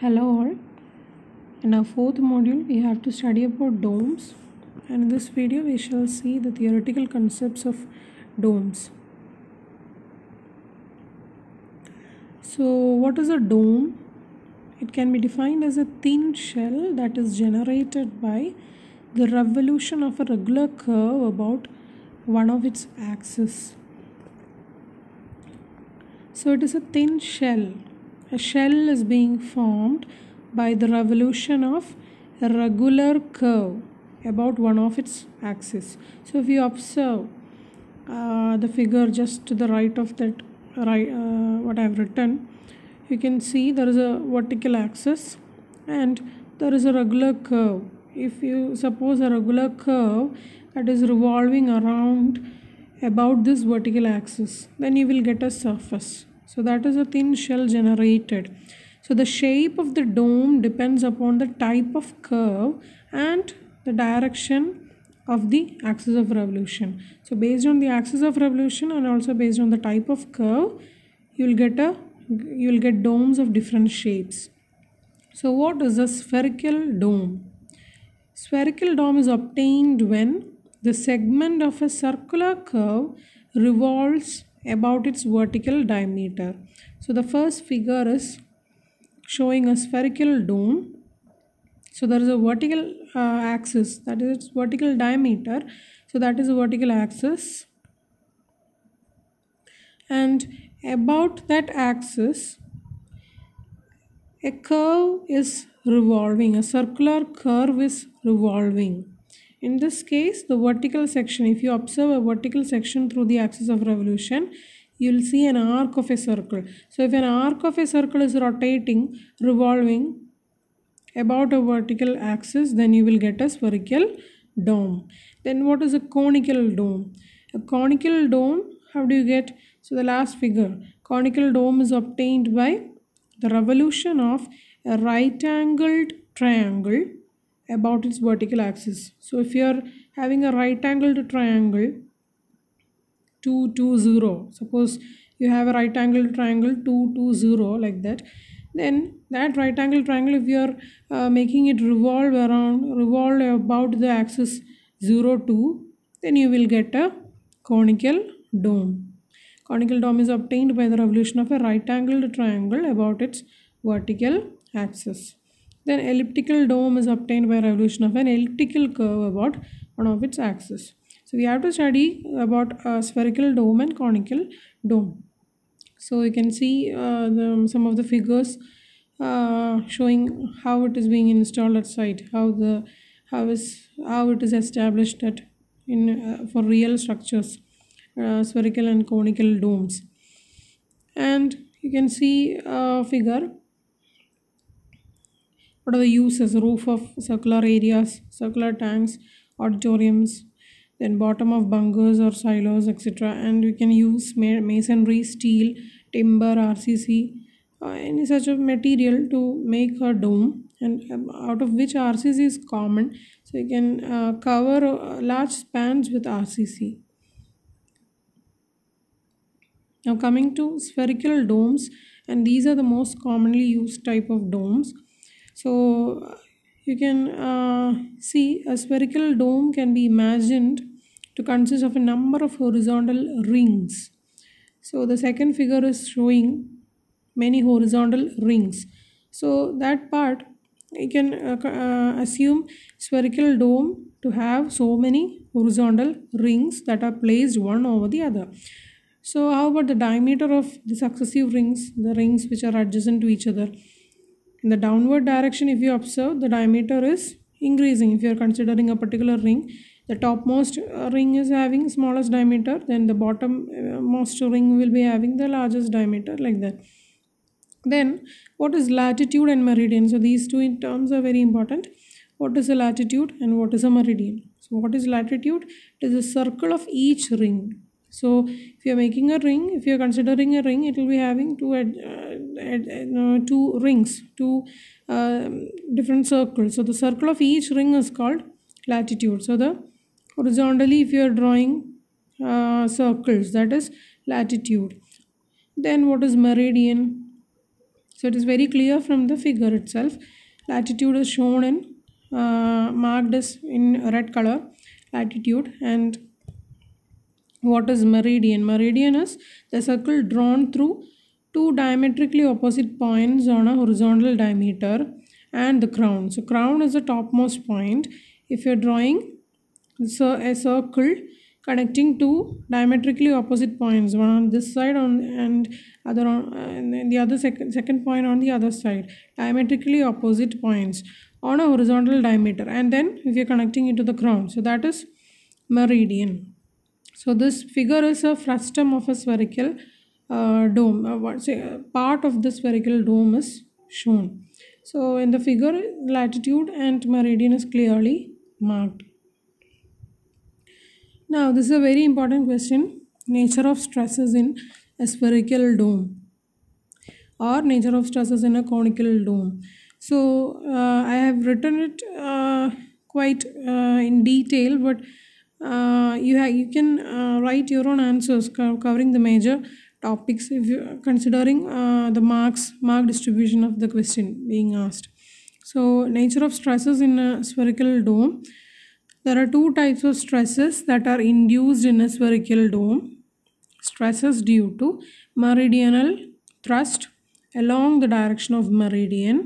hello all in our fourth module we have to study about domes and in this video we shall see the theoretical concepts of domes so what is a dome it can be defined as a thin shell that is generated by the revolution of a regular curve about one of its axes so it is a thin shell a shell is being formed by the revolution of a regular curve about one of its axes. So if you observe uh, the figure just to the right of that right uh, what I have written, you can see there is a vertical axis and there is a regular curve. If you suppose a regular curve that is revolving around about this vertical axis, then you will get a surface. So that is a thin shell generated. So the shape of the dome depends upon the type of curve and the direction of the axis of revolution. So based on the axis of revolution and also based on the type of curve, you will get a you will get domes of different shapes. So what is a spherical dome? Spherical dome is obtained when the segment of a circular curve revolves about its vertical diameter. So the first figure is showing a spherical dome. So there is a vertical uh, axis that is its vertical diameter. So that is a vertical axis. And about that axis a curve is revolving a circular curve is revolving in this case, the vertical section, if you observe a vertical section through the axis of revolution, you'll see an arc of a circle. So if an arc of a circle is rotating, revolving about a vertical axis, then you will get a spherical dome. Then what is a conical dome? A conical dome, how do you get? So the last figure, conical dome is obtained by the revolution of a right angled triangle about its vertical axis so if you are having a right angled triangle 2 2 0 suppose you have a right angled triangle 2 2 0 like that then that right angled triangle if you are uh, making it revolve around revolve about the axis 0 2 then you will get a conical dome conical dome is obtained by the revolution of a right angled triangle about its vertical axis then elliptical dome is obtained by revolution of an elliptical curve about one of its axes. So we have to study about a spherical dome and conical dome. So you can see uh, the, some of the figures uh, showing how it is being installed at site, how the how is how it is established at in uh, for real structures, uh, spherical and conical domes, and you can see a figure what are the uses? Roof of circular areas, circular tanks, auditoriums, then bottom of bunkers or silos, etc. And we can use masonry, steel, timber, RCC, uh, any such a material to make a dome and um, out of which RCC is common. So you can uh, cover uh, large spans with RCC. Now coming to spherical domes and these are the most commonly used type of domes so you can uh, see a spherical dome can be imagined to consist of a number of horizontal rings so the second figure is showing many horizontal rings so that part you can uh, uh assume spherical dome to have so many horizontal rings that are placed one over the other so how about the diameter of the successive rings the rings which are adjacent to each other in the downward direction if you observe the diameter is increasing if you are considering a particular ring the topmost uh, ring is having smallest diameter then the bottom uh, most ring will be having the largest diameter like that then what is latitude and meridian so these two terms are very important what is a latitude and what is a meridian so what is latitude it is a circle of each ring so if you are making a ring if you are considering a ring it will be having two ad, uh, ad, uh, two rings two uh, different circles so the circle of each ring is called latitude so the horizontally if you are drawing uh, circles that is latitude then what is meridian so it is very clear from the figure itself latitude is shown in uh, marked as in red color latitude and what is meridian? Meridian is the circle drawn through two diametrically opposite points on a horizontal diameter and the crown. So crown is the topmost point. If you're drawing so a circle connecting two diametrically opposite points, one on this side on and other on and the other second second point on the other side, diametrically opposite points on a horizontal diameter, and then if you're connecting it to the crown, so that is meridian. So this figure is a frustum of a spherical uh, dome. Uh, what, say, uh, part of the spherical dome is shown. So in the figure, latitude and meridian is clearly marked. Now this is a very important question. Nature of stresses in a spherical dome or nature of stresses in a conical dome. So uh, I have written it uh, quite uh, in detail but uh, you have you can uh, write your own answers co covering the major topics if you considering uh, the marks mark distribution of the question being asked so nature of stresses in a spherical dome there are two types of stresses that are induced in a spherical dome stresses due to meridional thrust along the direction of meridian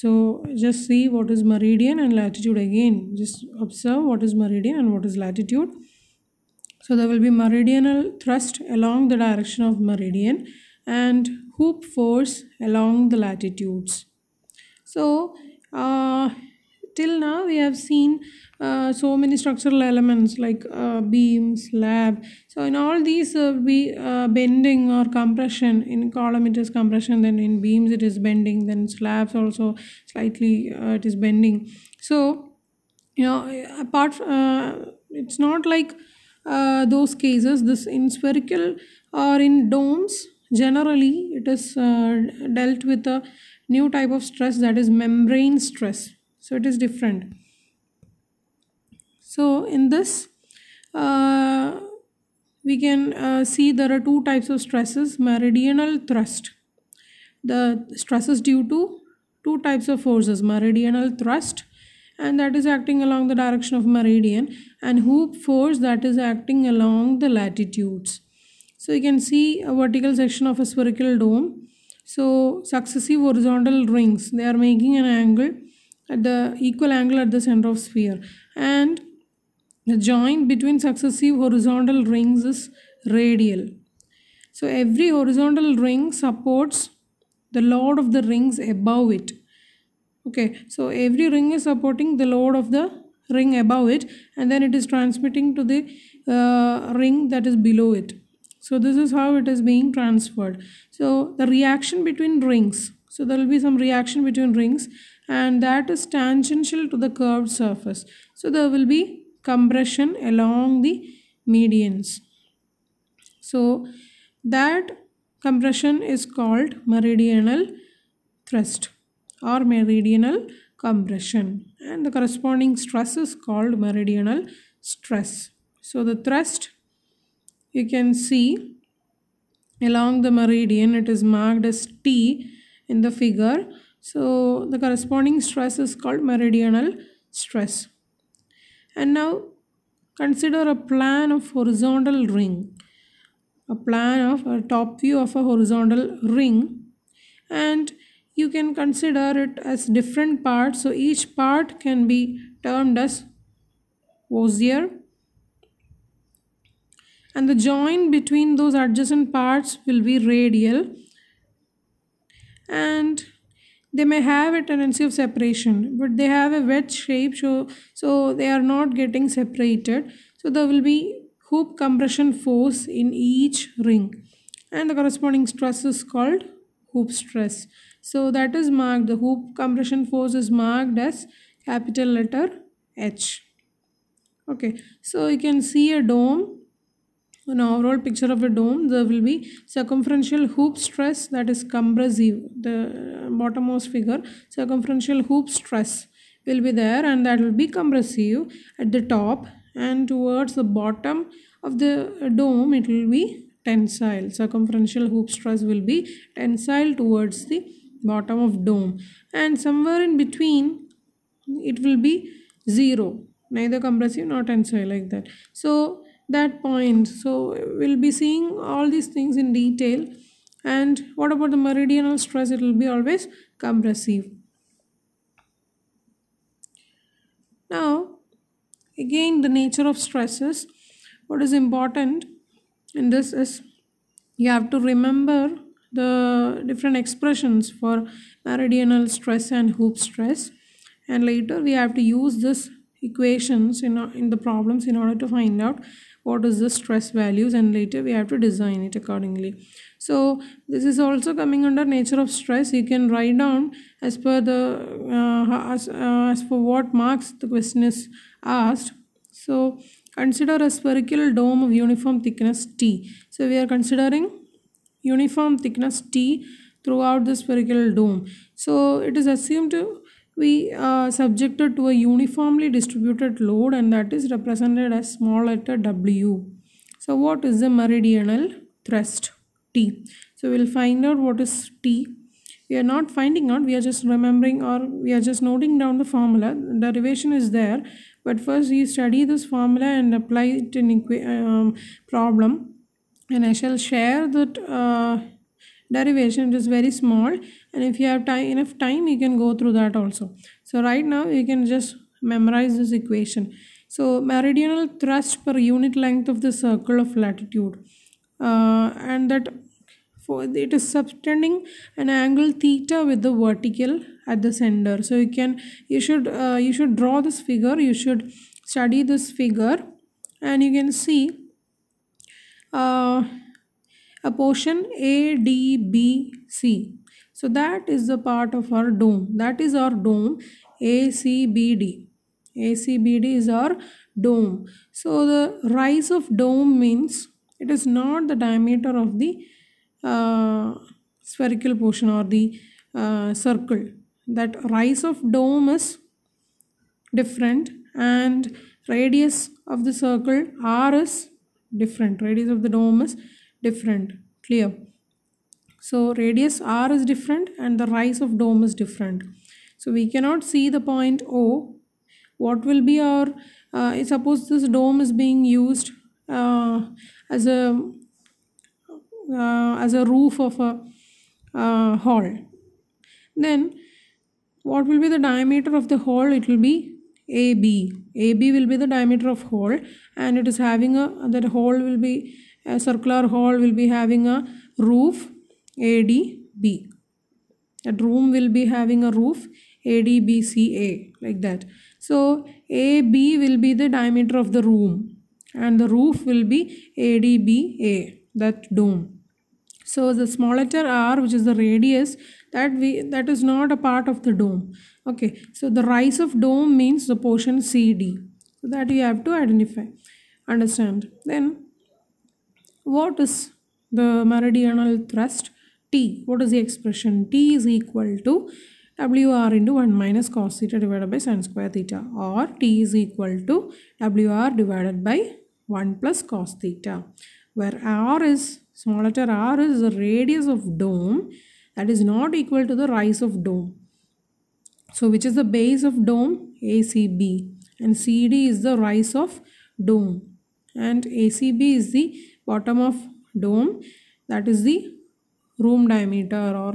so just see what is meridian and latitude again. Just observe what is meridian and what is latitude. So there will be meridional thrust along the direction of meridian and hoop force along the latitudes. So uh, till now we have seen uh, so many structural elements like uh, beam, slab. So in all these uh, we uh, bending or compression. In column it is compression, then in beams it is bending, then slabs also slightly uh, it is bending. So you know apart from, uh, it's not like uh, those cases. This in spherical or in domes generally it is dealt with a new type of stress that is membrane stress so it is different so in this uh, we can uh, see there are two types of stresses meridional thrust the stresses due to two types of forces meridional thrust and that is acting along the direction of meridian and hoop force that is acting along the latitudes so you can see a vertical section of a spherical dome so successive horizontal rings they are making an angle at the equal angle at the center of sphere and the joint between successive horizontal rings is radial. So every horizontal ring supports the load of the rings above it. Okay, so every ring is supporting the load of the ring above it and then it is transmitting to the uh, ring that is below it. So this is how it is being transferred. So the reaction between rings. So there will be some reaction between rings and that is tangential to the curved surface. So there will be compression along the medians. So that compression is called meridional thrust or meridional compression and the corresponding stress is called meridional stress. So the thrust you can see along the meridian it is marked as T in the figure so the corresponding stress is called meridional stress. And now consider a plan of horizontal ring. A plan of a top view of a horizontal ring. And you can consider it as different parts. So each part can be termed as osier. And the join between those adjacent parts will be radial. And they may have a tendency of separation but they have a wedge shape so so they are not getting separated so there will be hoop compression force in each ring and the corresponding stress is called hoop stress so that is marked the hoop compression force is marked as capital letter h okay so you can see a dome an overall picture of a dome there will be circumferential hoop stress that is compressive the uh, bottommost figure circumferential hoop stress will be there and that will be compressive at the top and towards the bottom of the uh, dome it will be tensile circumferential hoop stress will be tensile towards the bottom of dome and somewhere in between it will be zero neither compressive nor tensile like that so that point so we'll be seeing all these things in detail and what about the meridional stress it will be always compressive now again the nature of stresses what is important in this is you have to remember the different expressions for meridional stress and hoop stress and later we have to use this equations in, in the problems in order to find out what is the stress values and later we have to design it accordingly so this is also coming under nature of stress you can write down as per the uh, as, uh, as for what marks the question is asked so consider a spherical dome of uniform thickness t so we are considering uniform thickness t throughout the spherical dome so it is assumed to we are uh, subjected to a uniformly distributed load and that is represented as small letter W. So what is the meridional thrust? T. So we'll find out what is T. We are not finding out, we are just remembering or we are just noting down the formula. The derivation is there, but first we study this formula and apply it in um, problem. And I shall share that uh, derivation is very small and if you have time enough time you can go through that also so right now you can just memorize this equation so meridional thrust per unit length of the circle of latitude uh, and that for it is subtending an angle theta with the vertical at the center so you can you should uh, you should draw this figure you should study this figure and you can see uh, a portion ADBC. So that is the part of our dome. That is our dome A C B D. A C B D is our dome. So the rise of dome means it is not the diameter of the uh, spherical portion or the uh, circle. That rise of dome is different and radius of the circle R is different. Radius of the dome is different clear so radius r is different and the rise of dome is different so we cannot see the point o what will be our uh, suppose this dome is being used uh, as a uh, as a roof of a uh, hall then what will be the diameter of the hole it will be ab ab will be the diameter of hole and it is having a that hole will be a circular hall will be having a roof ADB. A room will be having a roof ADBCA like that. So AB will be the diameter of the room and the roof will be ADBA that dome. So the smaller r which is the radius that we that is not a part of the dome. Okay. So the rise of dome means the portion CD. So that you have to identify. Understand. Then what is the meridional thrust? T. What is the expression? T is equal to WR into 1 minus cos theta divided by sin square theta or T is equal to WR divided by 1 plus cos theta where R is, small letter r is the radius of dome that is not equal to the rise of dome. So which is the base of dome? ACB and CD is the rise of dome and ACB is the bottom of dome that is the room diameter or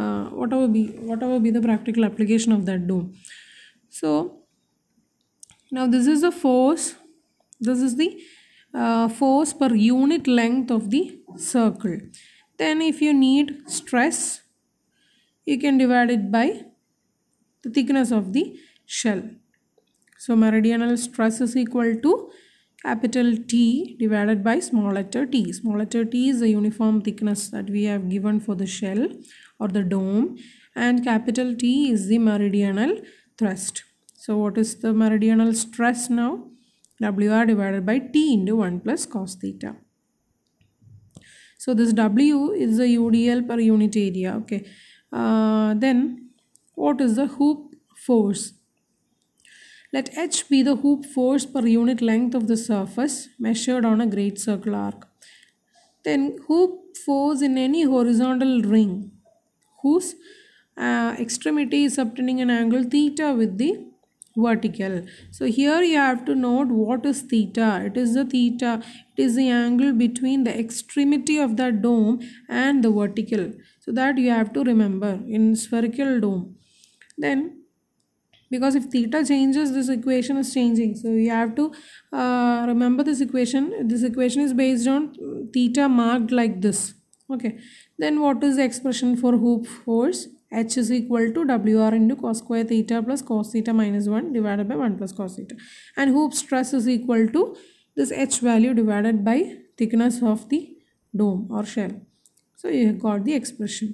uh, whatever be whatever be the practical application of that dome so now this is the force this is the uh, force per unit length of the circle then if you need stress you can divide it by the thickness of the shell so meridional stress is equal to capital T divided by small letter t. Small letter t is the uniform thickness that we have given for the shell or the dome and capital T is the meridional thrust. So what is the meridional stress now? WR divided by T into 1 plus cos theta. So this W is the UDL per unit area. Okay. Uh, then what is the hoop force? Let H be the hoop force per unit length of the surface measured on a great circle arc. Then hoop force in any horizontal ring whose uh, extremity is obtaining an angle theta with the vertical. So here you have to note what is theta. It is the theta. It is the angle between the extremity of the dome and the vertical. So that you have to remember in spherical dome. Then because if theta changes this equation is changing so you have to uh, remember this equation this equation is based on uh, theta marked like this okay then what is the expression for hoop force h is equal to wr into cos square theta plus cos theta minus 1 divided by 1 plus cos theta and hoop stress is equal to this h value divided by thickness of the dome or shell so you have got the expression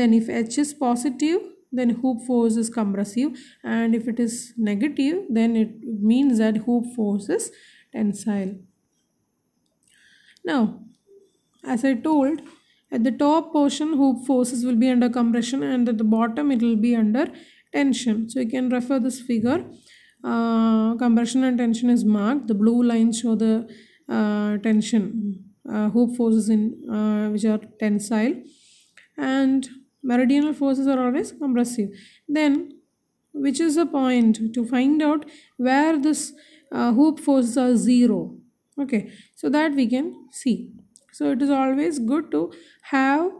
then if h is positive then hoop force is compressive and if it is negative then it means that hoop force is tensile. Now as I told at the top portion hoop forces will be under compression and at the bottom it will be under tension. So you can refer this figure uh, compression and tension is marked the blue lines show the uh, tension uh, hoop forces in uh, which are tensile and meridional forces are always compressive then which is the point to find out where this uh, hoop forces are zero okay so that we can see so it is always good to have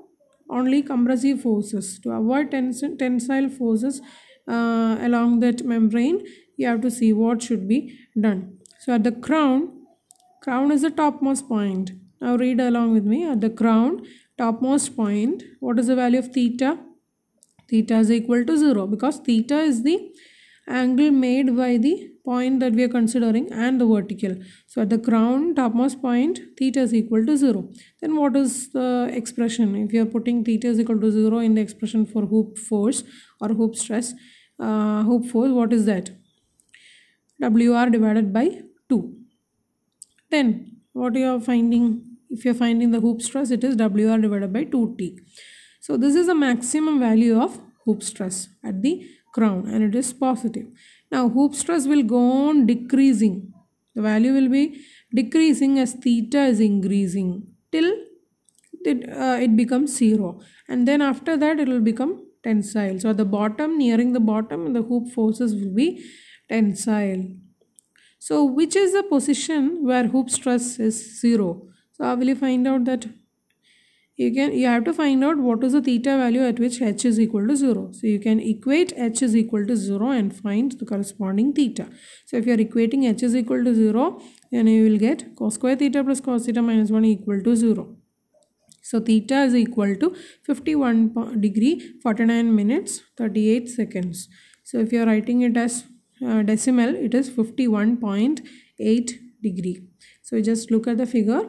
only compressive forces to avoid tens tensile forces uh, along that membrane you have to see what should be done so at the crown crown is the topmost point now read along with me at the crown topmost point, what is the value of theta? Theta is equal to 0 because theta is the angle made by the point that we are considering and the vertical. So at the crown topmost point theta is equal to 0. Then what is the expression? If you are putting theta is equal to 0 in the expression for hoop force or hoop stress, uh, hoop force, what is that? WR divided by 2. Then what you are finding if you're finding the hoop stress it is WR divided by 2T. So this is the maximum value of hoop stress at the crown and it is positive. Now hoop stress will go on decreasing. The value will be decreasing as theta is increasing till it, uh, it becomes 0 and then after that it will become tensile. So at the bottom nearing the bottom the hoop forces will be tensile. So which is the position where hoop stress is 0? So I will find out that you can you have to find out what is the theta value at which h is equal to 0. So you can equate h is equal to 0 and find the corresponding theta. So if you are equating h is equal to 0 then you will get cos square theta plus cos theta minus 1 equal to 0. So theta is equal to 51 degree 49 minutes 38 seconds. So if you are writing it as uh, decimal it is 51.8 degree. So just look at the figure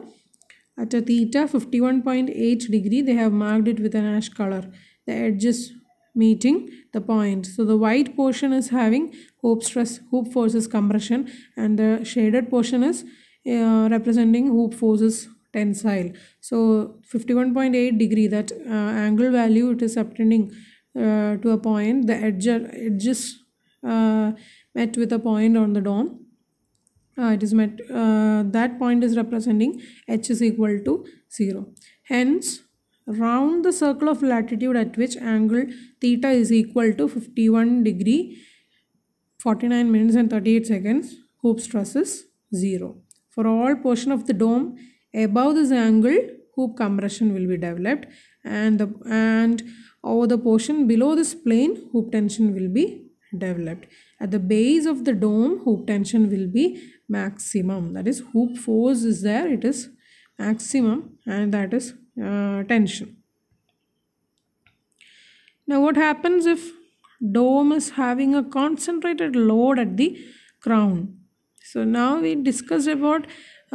at a theta 51.8 degree, they have marked it with an ash color. The edges meeting the point. So the white portion is having hoop stress, hoop forces compression and the shaded portion is uh, representing hoop forces tensile. So 51.8 degree that uh, angle value it is obtaining uh, to a point. The edge, edges uh, met with a point on the dome uh, it is met uh, that point is representing h is equal to 0 hence round the circle of latitude at which angle theta is equal to 51 degree 49 minutes and 38 seconds hoop stress is 0 for all portion of the dome above this angle hoop compression will be developed and the and over the portion below this plane hoop tension will be developed at the base of the dome hoop tension will be maximum that is hoop force is there it is maximum and that is uh, tension now what happens if dome is having a concentrated load at the crown so now we discussed about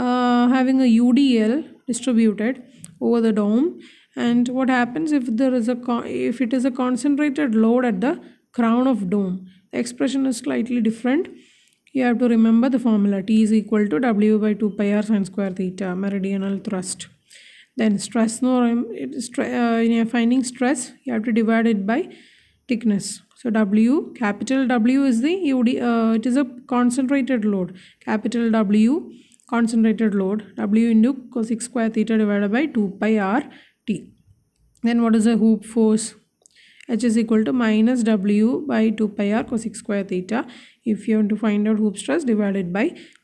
uh, having a udl distributed over the dome and what happens if there is a if it is a concentrated load at the crown of dome the expression is slightly different you have to remember the formula T is equal to W by 2 pi r sine square theta meridional thrust. Then stress, no, um, uh, in your finding stress, you have to divide it by thickness. So W, capital W is the, UD, uh, it is a concentrated load. Capital W, concentrated load, W into 6 square theta divided by 2 pi r t. Then what is the hoop force? h is equal to minus w by 2 pi r cosec square theta if you want to find out hoop stress divided by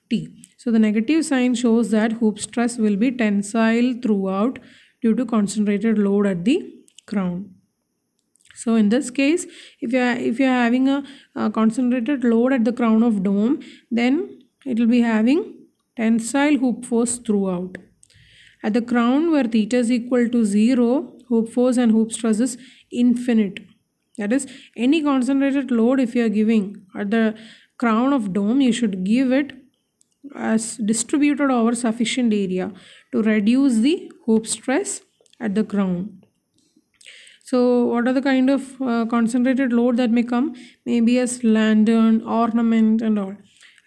t. So the negative sign shows that hoop stress will be tensile throughout due to concentrated load at the crown. So in this case, if you are, if you are having a, a concentrated load at the crown of dome, then it will be having tensile hoop force throughout. At the crown where theta is equal to 0, hoop force and hoop stress is infinite that is any concentrated load if you are giving at the crown of dome you should give it as distributed over sufficient area to reduce the hoop stress at the ground so what are the kind of uh, concentrated load that may come maybe as lantern ornament and all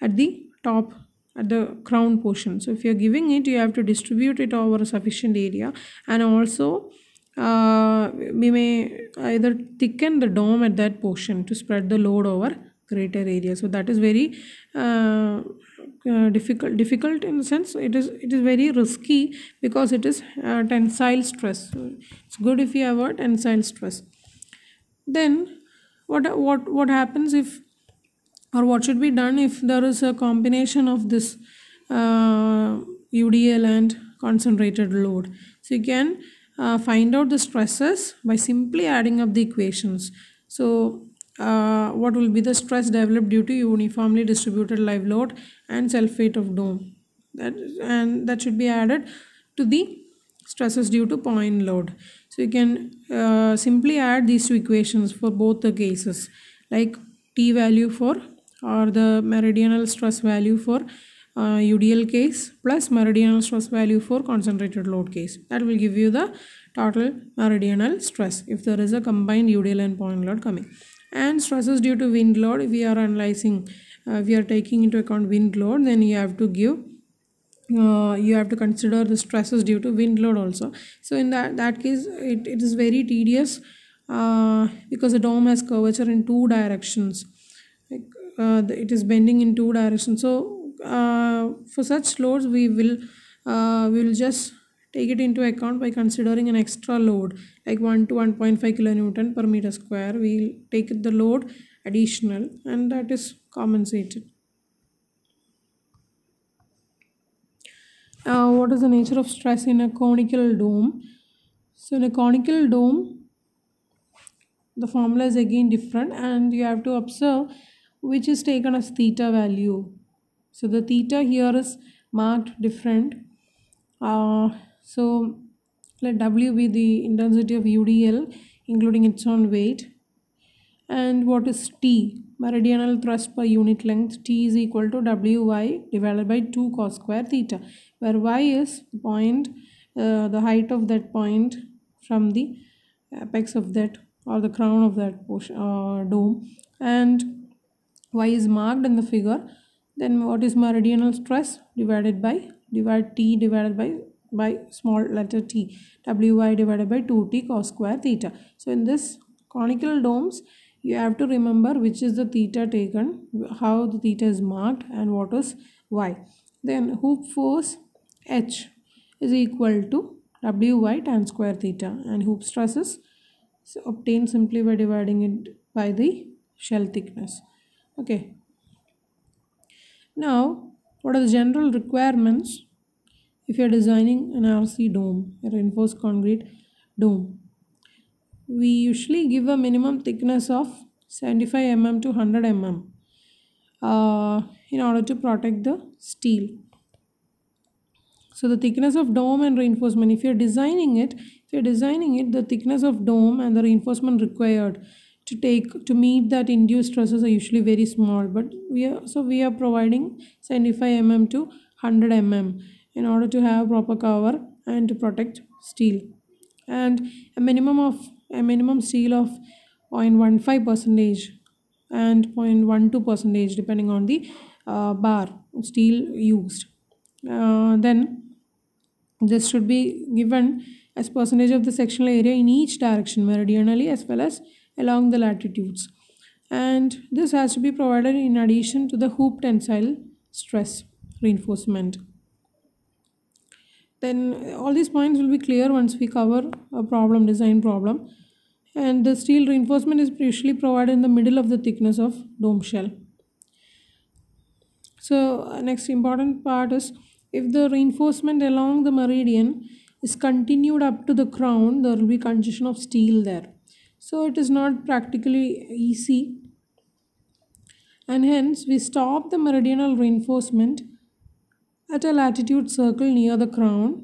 at the top at the crown portion so if you are giving it you have to distribute it over a sufficient area and also uh, we may either thicken the dome at that portion to spread the load over greater area so that is very uh, uh, difficult difficult in the sense it is it is very risky because it is uh, tensile stress so it's good if you avoid tensile stress then what what what happens if or what should be done if there is a combination of this UDL uh, and concentrated load so you can uh, find out the stresses by simply adding up the equations. So uh, what will be the stress developed due to uniformly distributed live load and sulfate of dome that and that should be added to the stresses due to point load. So you can uh, simply add these two equations for both the cases like T value for or the meridional stress value for UDL uh, case plus meridional stress value for concentrated load case. That will give you the total meridional stress if there is a combined UDL and point load coming. And stresses due to wind load, we are analyzing, uh, we are taking into account wind load, then you have to give uh, you have to consider the stresses due to wind load also so in that that case it, it is very tedious uh, because the dome has curvature in two directions like, uh, it is bending in two directions so uh, for such loads we will uh, we will just take it into account by considering an extra load like 1 to 1.5 kilonewton per meter square we'll take the load additional and that is compensated uh, what is the nature of stress in a conical dome so in a conical dome the formula is again different and you have to observe which is taken as theta value so the theta here is marked different uh, so let W be the intensity of UDL including its own weight and what is T meridional thrust per unit length T is equal to WY divided by 2 cos square theta where Y is the point uh, the height of that point from the apex of that or the crown of that portion, uh, dome and Y is marked in the figure then what is meridional stress divided by divide t divided by by small letter t wy divided by 2t cos square theta so in this conical domes you have to remember which is the theta taken how the theta is marked and what is y then hoop force h is equal to wy tan square theta and hoop stress is obtained simply by dividing it by the shell thickness okay now, what are the general requirements if you are designing an RC dome, a reinforced concrete dome? We usually give a minimum thickness of 75 mm to 100 mm uh, in order to protect the steel. So the thickness of dome and reinforcement, if you're designing it, if you're designing it, the thickness of dome and the reinforcement required to take to meet that induced stresses are usually very small but we are so we are providing 75 mm to 100 mm in order to have proper cover and to protect steel and a minimum of a minimum steel of 0.15 percentage and 0.12 percentage depending on the uh, bar steel used uh, then this should be given as percentage of the sectional area in each direction meridionally as well as along the latitudes and this has to be provided in addition to the hoop tensile stress reinforcement. Then all these points will be clear once we cover a problem design problem and the steel reinforcement is usually provided in the middle of the thickness of dome shell. So uh, next important part is if the reinforcement along the meridian is continued up to the crown there will be congestion of steel there so it is not practically easy and hence we stop the meridional reinforcement at a latitude circle near the crown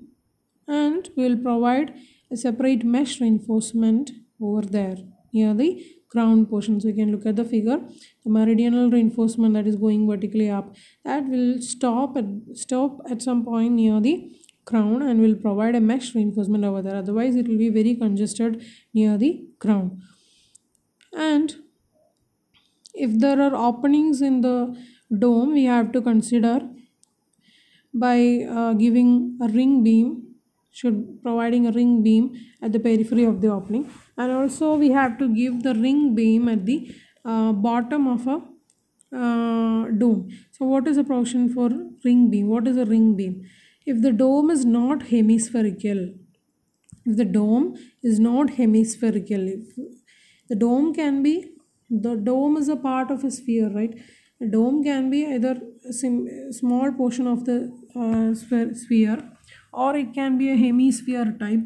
and we will provide a separate mesh reinforcement over there near the crown portion so you can look at the figure the meridional reinforcement that is going vertically up that will stop at stop at some point near the crown and will provide a mesh reinforcement over there otherwise it will be very congested near the crown and if there are openings in the dome we have to consider by uh, giving a ring beam should providing a ring beam at the periphery of the opening and also we have to give the ring beam at the uh, bottom of a uh, dome so what is the provision for ring beam what is a ring beam if the dome is not hemispherical if the dome is not hemispherical if the dome can be the dome is a part of a sphere right the dome can be either a small portion of the uh, sphere or it can be a hemisphere type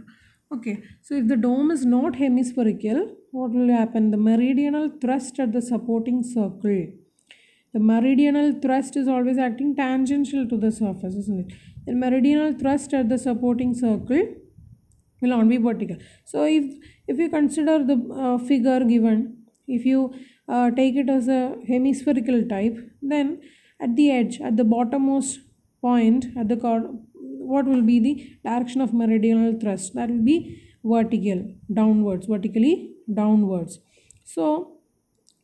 okay so if the dome is not hemispherical what will happen the meridional thrust at the supporting circle the meridional thrust is always acting tangential to the surface isn't it then meridional thrust at the supporting circle will not be vertical. So if, if you consider the uh, figure given, if you uh, take it as a hemispherical type, then at the edge, at the bottommost point, at the cord, what will be the direction of meridional thrust? That will be vertical, downwards, vertically downwards. So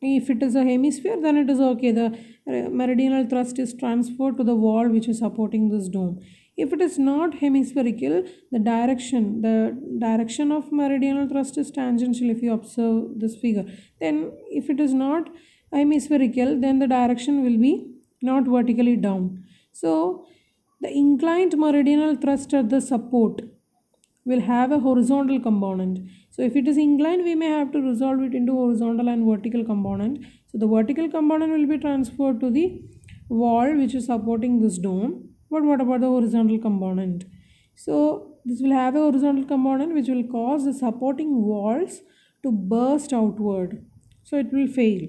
if it is a hemisphere, then it is okay. The uh, meridional thrust is transferred to the wall which is supporting this dome. If it is not hemispherical, the direction, the direction of meridional thrust is tangential if you observe this figure. Then if it is not hemispherical, then the direction will be not vertically down. So the inclined meridional thrust at the support will have a horizontal component. So if it is inclined, we may have to resolve it into horizontal and vertical component. So the vertical component will be transferred to the wall which is supporting this dome. But what about the horizontal component? So this will have a horizontal component which will cause the supporting walls to burst outward. So it will fail.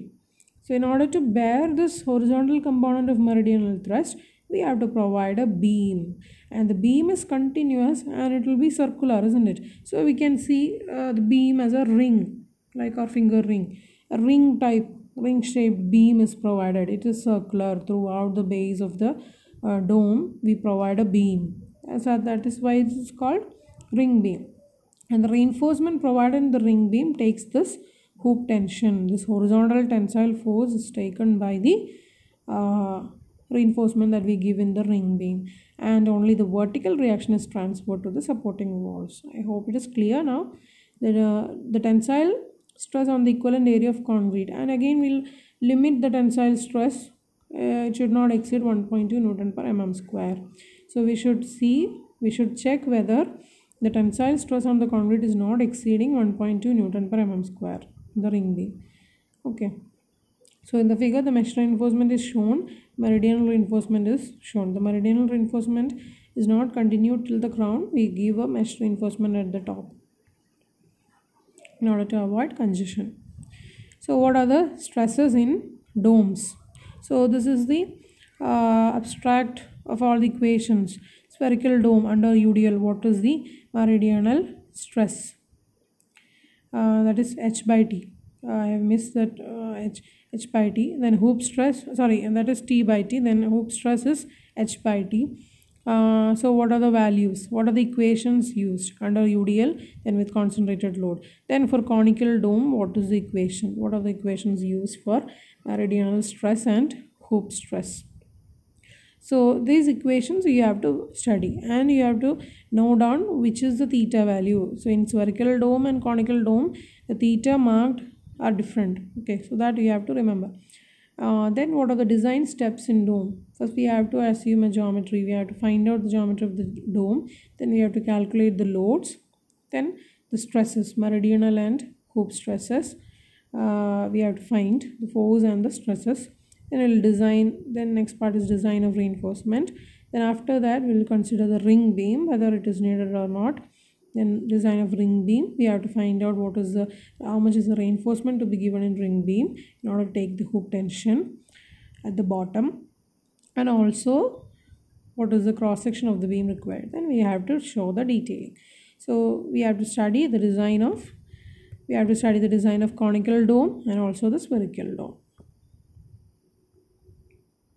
So in order to bear this horizontal component of meridional thrust, we have to provide a beam and the beam is continuous and it will be circular isn't it so we can see uh, the beam as a ring like our finger ring a ring type ring shaped beam is provided it is circular throughout the base of the uh, dome we provide a beam and so that is why it is called ring beam and the reinforcement provided in the ring beam takes this hoop tension this horizontal tensile force is taken by the uh, reinforcement that we give in the ring beam and only the vertical reaction is transferred to the supporting walls. I hope it is clear now that uh, the tensile stress on the equivalent area of concrete and again we'll limit the tensile stress uh, it should not exceed 1.2 newton per mm square. So we should see we should check whether the tensile stress on the concrete is not exceeding 1.2 newton per mm square the ring beam okay so in the figure, the mesh reinforcement is shown, meridional reinforcement is shown. The meridional reinforcement is not continued till the crown. We give a mesh reinforcement at the top in order to avoid congestion. So what are the stresses in domes? So this is the uh, abstract of all the equations. Spherical dome under UDL, what is the meridional stress? Uh, that is H by T. Uh, I have missed that uh, H h by t then hoop stress sorry that is t by t then hoop stress is h by t uh, so what are the values what are the equations used under UDL then with concentrated load then for conical dome what is the equation what are the equations used for meridional stress and hoop stress so these equations you have to study and you have to know down which is the theta value so in spherical dome and conical dome the theta marked are different okay so that you have to remember uh, then what are the design steps in dome first we have to assume a geometry we have to find out the geometry of the dome then we have to calculate the loads then the stresses meridional and hoop stresses uh, we have to find the force and the stresses then we'll design then next part is design of reinforcement then after that we will consider the ring beam whether it is needed or not then design of ring beam we have to find out what is the how much is the reinforcement to be given in ring beam in order to take the hook tension at the bottom and also what is the cross section of the beam required then we have to show the detailing so we have to study the design of we have to study the design of conical dome and also the spherical dome